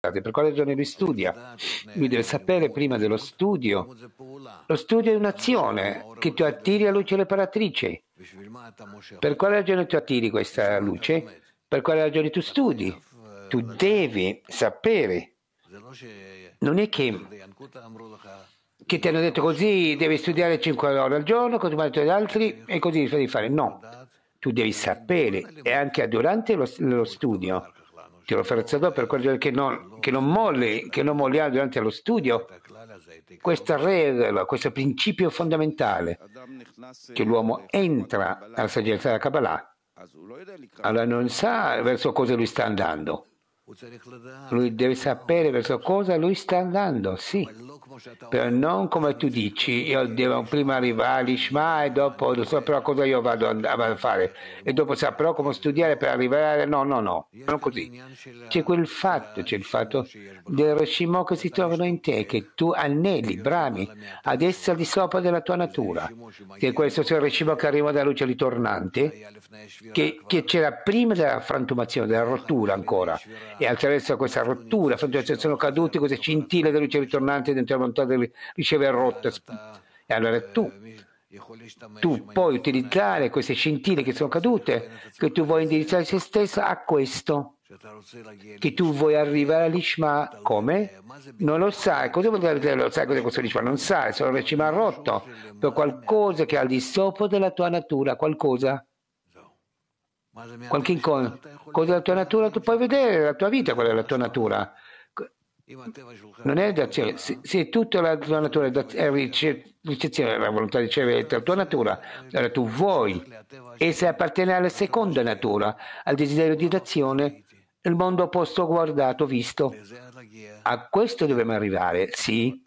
Per quale ragione lui studia? Lui deve sapere prima dello studio. Lo studio è un'azione che ti attiri a luce reparatrice. Per quale ragione tu attiri questa luce? Per quale ragione tu studi? Tu devi sapere. Non è che, che ti hanno detto così devi studiare 5 ore al giorno, continuare gli altri e così devi fare. No, tu devi sapere e anche durante lo, lo studio ti lo farò sapere per quello che non, che non molli, che non molliamo ah, durante lo studio. Questa regola, questo principio fondamentale, che l'uomo entra alla saggezza della Kabbalah, allora non sa verso cosa lui sta andando. Lui deve sapere verso cosa lui sta andando, sì però non come tu dici, io devo prima arrivare all'Ishma e dopo non saprò cosa io vado a fare e dopo saprò come studiare per arrivare, no, no, no, non così. C'è quel fatto, c'è il fatto del Reshimò che si trovano in te, che tu anelli, brami ad essere al di sopra della tua natura, che questo sia il Reshimò che arriva dalla luce ritornante, che, che c'era prima della frantumazione, della rottura ancora, e attraverso questa rottura, sono caduti queste scintille della luce ritornante dentro il la affrontate le riceve rotte. E allora tu, tu puoi utilizzare queste scintille che sono cadute, che tu vuoi indirizzare se stessa a questo che tu vuoi arrivare all'Ishma come? Non lo sai. Cosa vuol dire lo sai cos'è questo Ishma? Non sai, sono l'Ishma rotto per qualcosa che è al di sopra della tua natura, qualcosa. Qualche incontro, cosa della tua natura, tu puoi vedere la tua vita, qual è la tua natura non è l'azione, se, se tutta la tua natura è ricezione la volontà di ricevere la tua natura, allora tu vuoi, e se appartiene alla seconda natura, al desiderio di d'azione, il mondo opposto guardato, visto. A questo dobbiamo arrivare, sì,